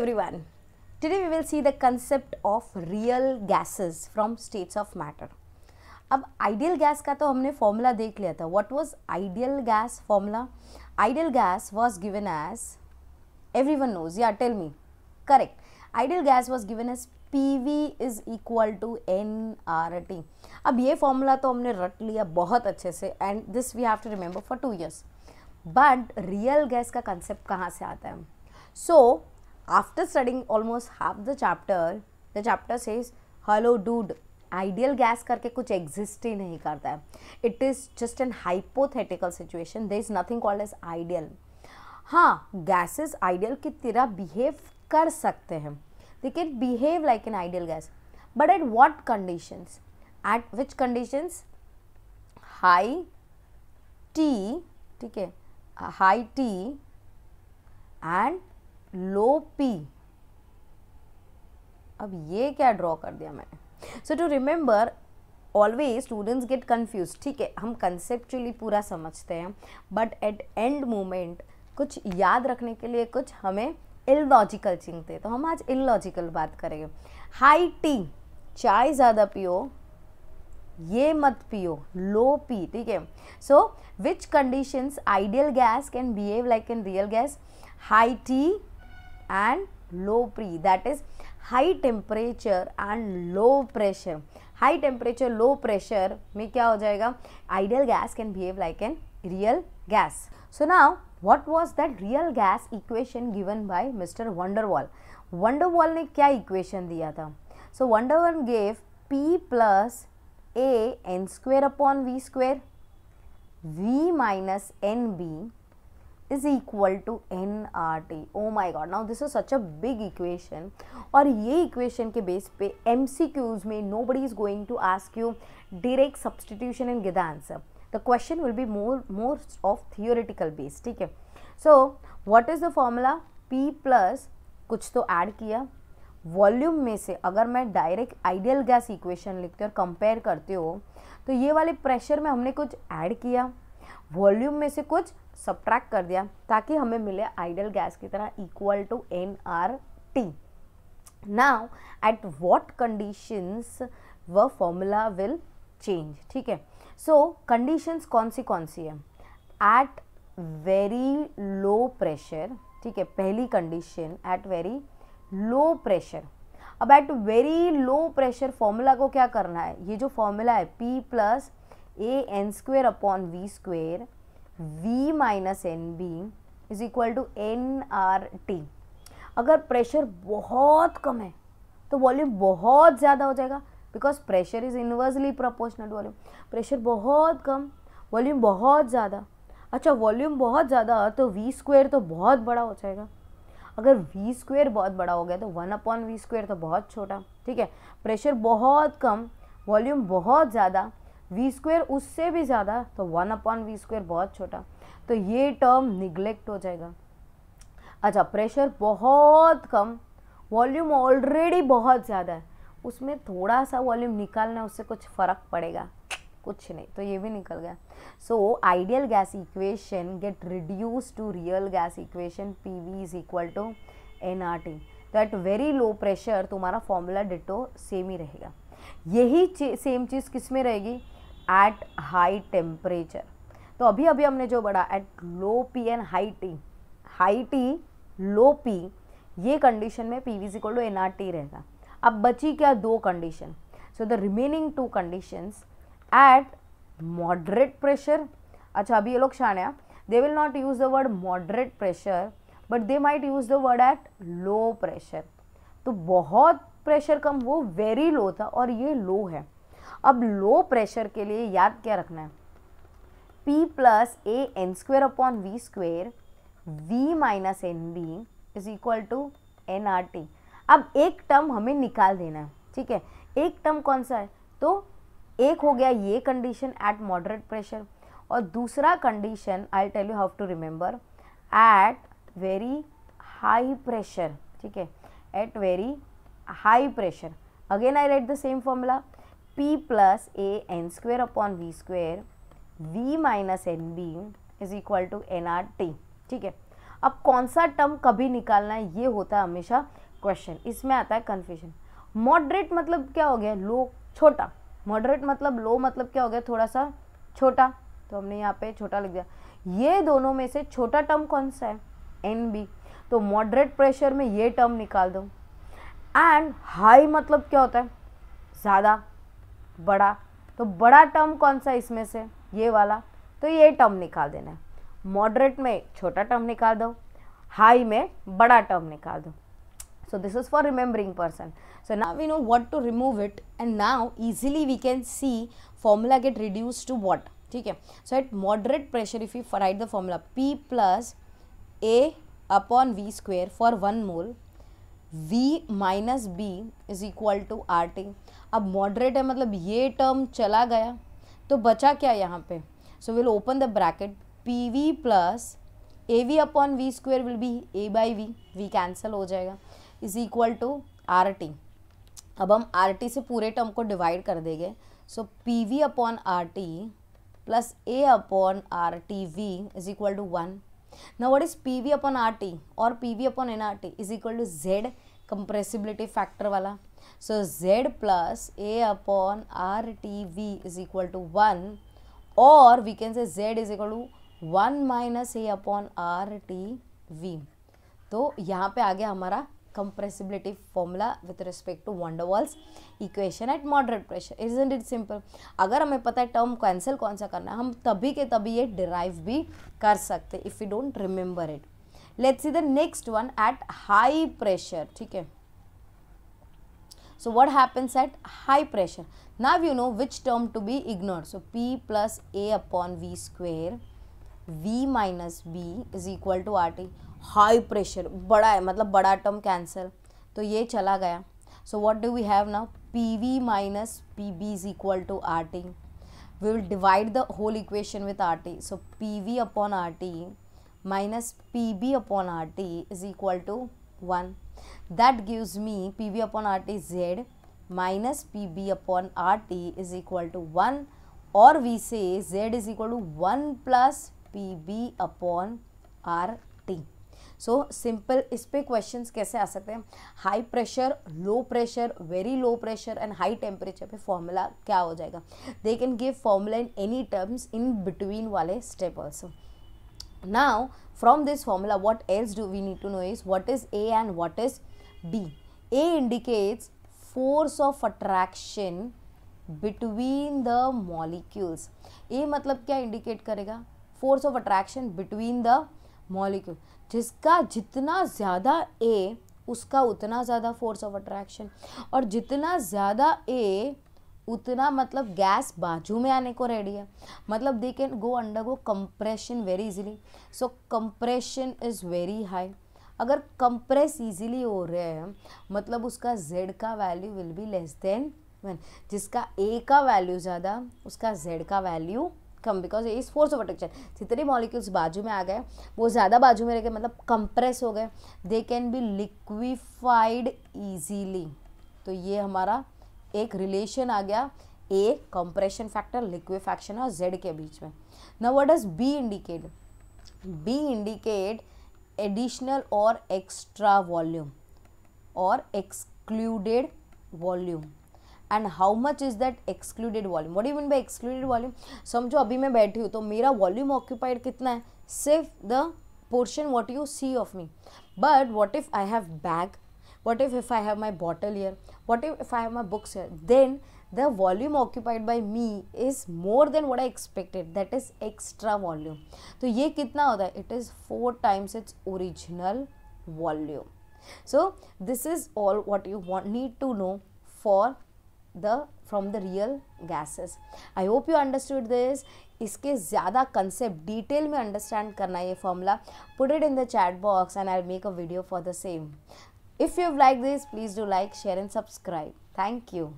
everyone. Today we will see the concept of real gases from states of matter. अब ideal gas का तो हमने formula देख लिया था what was ideal gas formula ideal gas was given as everyone knows या tell me correct ideal gas was given as P V is equal to N R T अब ये formula तो हमने रट लिया बहुत अच्छे से and this we have to remember for two years but real gas का कंसेप्ट कहाँ से आता है so so, after studying almost half the chapter the chapter says hello dude ideal gas करके कुछ एग्जिस्ट ही नहीं करता है it is just an hypothetical situation there is nothing called as ideal हाँ गैसेस आइडियल की तरह बिहेव कर सकते हैं they can behave like an ideal gas but at what conditions at which conditions high T ठीक है high T and low P अब ये क्या ड्रॉ कर दिया मैंने so to remember always students get confuse ठीक है हम कंसेप्चुअली पूरा समझते हैं बट एट एंड मोमेंट कुछ याद रखने के लिए कुछ हमें इलॉजिकल चिंगते तो हम आज इलॉजिकल बात करेंगे हाई टी चाय ज़्यादा पियो ये मत पियो लो पी ठीक है so which conditions ideal gas can behave like an real gas high T and low pre that is high temperature and low pressure high temperature low pressure me kya ho jayega ideal gas can behave like an real gas so now what was that real gas equation given by Mr. Wonderwall Wonderwall ne kya equation diya tha so Wonderwall gave P plus A n square upon V square V minus NB is equal to nRT. Oh my god. Now this is such a big equation और ये equation के base पे MCQs में nobody is going to ask you direct substitution and get the answer. The question will be more more of theoretical base. ठीक है So what is the formula? P plus कुछ तो add किया volume में से अगर मैं डायरेक्ट आइडियल गैस इक्वेशन लिखती और कंपेयर करती हूँ तो ये वाले प्रेशर में हमने कुछ ऐड किया वॉल्यूम में से कुछ सब्ट्रैक्ट कर दिया ताकि हमें मिले आइडल गैस की तरह equal to N R T now at what conditions व फॉर्मूला विल चेंज ठीक है सो कंडीशंस कौन सी कौन सी है एट वेरी लो प्रेशर ठीक है पहली condition at very low pressure अब at very low pressure formula को क्या करना है ये जो फॉर्मूला है P plus A N square upon V square V minus N B is equal to N R T अगर प्रेशर बहुत कम है तो वॉल्यूम बहुत ज़्यादा हो जाएगा because pressure is inversely proportional volume pressure बहुत कम वॉल्यूम बहुत ज़्यादा अच्छा वॉल्यूम बहुत ज़्यादा तो वी स्क्वेयर तो बहुत बड़ा हो जाएगा अगर वी स्क्वेयर बहुत बड़ा हो गया तो वन अपॉन वी स्क्वेयर तो बहुत छोटा ठीक है प्रेशर बहुत कम वॉल्यूम बहुत ज़्यादा वी स्क्वेयर उससे भी ज़्यादा तो वन अपॉन वी स्क्वेयर बहुत छोटा तो ये टर्म निग्लेक्ट हो जाएगा अच्छा प्रेशर बहुत कम वॉल्यूम ऑलरेडी बहुत ज़्यादा है उसमें थोड़ा सा वॉल्यूम निकालना उससे कुछ फ़र्क पड़ेगा कुछ नहीं तो ये भी निकल गया so ideal gas equation get reduce to real gas equation P V is equal to N R T तो एट वेरी लो प्रेशर तुम्हारा फॉर्मूला डिटो सेम ही रहेगा यही सेम चीज़ किस में रहेगी एट हाई टेम्परेचर तो अभी अभी हमने जो पढ़ा at low P and high T high T low P ये कंडीशन में P V C called N R T रहेगा अब बची क्या दो condition so the remaining two conditions at moderate pressure अच्छा अभी ये लोग शाण्या they will not use the word moderate pressure but they might use the word at low pressure तो बहुत प्रेशर कम वो वेरी लो था और ये लो है अब लो प्रेशर के लिए याद क्या रखना है P plus A N square upon V square V minus N B is equal to N R T अब एक टर्म हमें निकाल देना है ठीक है एक टर्म कौन सा है तो एक हो गया ये कंडीशन एट मॉडरेट प्रेशर और दूसरा condition I tell you have to remember at very high pressure ठीक है at very high pressure again I write the same formula P plus A N square upon V square V minus N B is equal to N R T ठीक है अब कौन सा term कभी निकालना है ये होता है हमेशा क्वेश्चन इसमें आता है कन्फ्यूजन मॉडरेट मतलब क्या हो गया लो छोटा मॉडरेट मतलब लो मतलब क्या हो गया थोड़ा सा छोटा तो हमने यहाँ पे छोटा लिख दिया ये दोनों में से छोटा टर्म कौन सा है एन बी तो मॉडरेट प्रेशर में ये टर्म निकाल दो एंड हाई मतलब क्या होता है ज़्यादा बड़ा तो बड़ा टर्म कौन सा इसमें से ये वाला तो ये टर्म निकाल देना है मॉडरेट में छोटा टर्म निकाल दो हाई में बड़ा टर्म निकाल दो so this is for remembering person so now we know what to remove it and now easily we can see formula get reduce to what ठीक है so at moderate pressure if you for write the formula P plus A upon V square for one mole v minus B is equal to R T अब moderate है मतलब ये term चला गया तो बचा क्या यहाँ पे so will open the bracket P V plus A V upon V square will be A by V V cancel हो जाएगा is equal to R T अब हम आर टी से पूरे टर्म को डिवाइड कर देंगे so P V upon R T plus A upon R T V is equal to one now what is pv upon rt or pv upon nrt is equal to z compressibility factor wala so z plus a upon rtv is equal to 1 or we can say z is equal to 1 minus a upon rtv तो यहाँ पे आ गया हमारा compressibility formula with respect to van der Waals equation at moderate pressure isn't it simple agar hame pata hai term cancel kaun sa karna hai hum tabhi ke tabhi ye derive bhi kar sakte if we don't remember it let's see the next one at high pressure theek hai so what happens at high pressure now you know which term to be ignored so p plus a upon v square v minus b is equal to rt high pressure बड़ा है मतलब बड़ा term cancer तो ये चला गया so what do we have now P V minus P B is equal to R T we will divide the whole equation with R T so P V upon R T minus P B upon R T is equal to one that gives me P V upon R T Z minus P B upon R T is equal to one और we say Z is equal to one plus P B upon R T so simple इस पर question कैसे आ सकते हैं high pressure low pressure very low pressure and high temperature पे formula क्या हो जाएगा they can give formula in any terms in between वाले step also now from this formula what else do we need to know is what is A and what is B A indicates force of attraction between the molecules A मतलब क्या indicate करेगा force of attraction between the molecule जिसका जितना ज़्यादा ए उसका उतना ज़्यादा force of attraction और जितना ज़्यादा ए उतना मतलब गैस बाजू में आने को रेडी है मतलब they can go undergo compression very easily so compression is very high अगर कंप्रेस इजीली हो रहे हैं मतलब उसका जेड का value will be less than one जिसका ए का वैल्यू ज़्यादा उसका जेड का वैल्यू कम because is force of attraction जितने मॉलिक्यूल्स बाजू में आ गए वो ज़्यादा बाजू में रह गए मतलब कंप्रेस हो गए they can be liquefied easily तो ये हमारा एक रिलेशन आ गया ए कंप्रेशन फैक्टर लिक्विफैक्शन और जेड के बीच में ना what does B indicate B indicate additional और एक्स्ट्रा वॉल्यूम और excluded volume and how much is that excluded volume what you mean by excluded volume समझो अभी मैं बैठी हूँ तो मेरा वॉल्यूम ऑक्यूपाइड कितना है सिर्फ the portion what you see of me but what if I have bag what if if i have my bottle here what if, if i have my books here then the volume occupied by me is more than what i expected that is extra volume तो ये कितना होता है it is four times its original volume so this is all what you want need to know for the from the real gases i hope you understood this इसके ज़्यादा concept detail में understand करना ये formula put it in the chat box and I make a video for the same if you like this please do like share and subscribe thank you